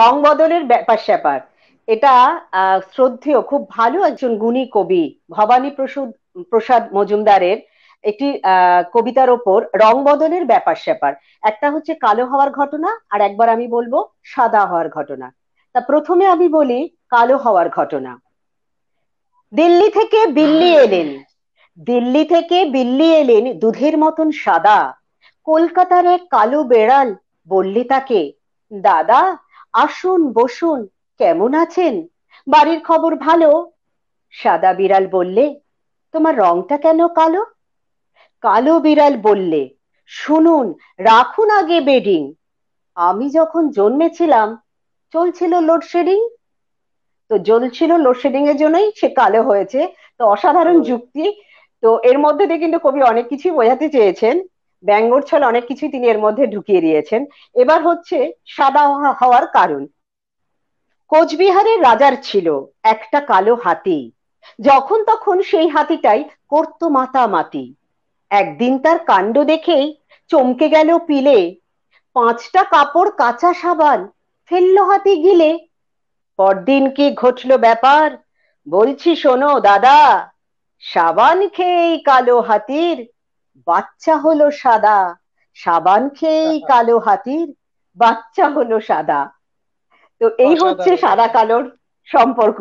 রং বদলের ব্যাপার স্যাপার এটা শ্রদ্ধেয় খুব ভালো একজন গুণী কবি ভবানী প্রসুদ প্রসাদ মজুমদারের একটি কবিতার ওপর রং বদলের ব্যাপার স্যাপার একটা হচ্ছে কালো হওয়ার ঘটনা আর একবার আমি বলবো সাদা হওয়ার ঘটনা তা প্রথমে আমি বলি কালো হওয়ার ঘটনা দিল্লি থেকে বিল্লি এলেন দিল্লি থেকে বিল্লি এলেন দুধের মতন সাদা কলকাতার এক কালো বেড়াল বললি তাকে দাদা আসুন বসুন কেমন আছেন বাড়ির খবর ভালো সাদা বিড়াল বললে তোমার রংটা কেন কালো কালো বিড়াল বললে শুনুন রাখুন আগে বেডিং আমি যখন জন্মেছিলাম চলছিল লোডশেডিং তো জ্বলছিল লোডশেডিং এর জন্যই সে কালো হয়েছে তো অসাধারণ যুক্তি তো এর মধ্যে দিয়ে কিন্তু কবি অনেক কিছুই বোঝাতে চেয়েছেন ব্যাঙ্গর ছল অনেক কিছুই তিনি এর মধ্যে ঢুকিয়ে দিয়েছেন এবার হচ্ছে সাদা হওয়ার কারণ কোচবিহারের রাজার ছিল একটা কালো হাতি যখন তখন সেই হাতিটাই করত মাতা মাতি একদিন তার কাণ্ড দেখেই চমকে গেল পিলে পাঁচটা কাপড় কাঁচা সাবান ফেললো হাতি গিলে পরদিন কি ঘটল ব্যাপার বলছি শোনো দাদা সাবান খেয়েই কালো হাতির বাচ্চা হলো সাদা সাবান খেয়েই কালো হাতির বাচ্চা হলো সাদা তো এই হচ্ছে সাদা কালোর সম্পর্ক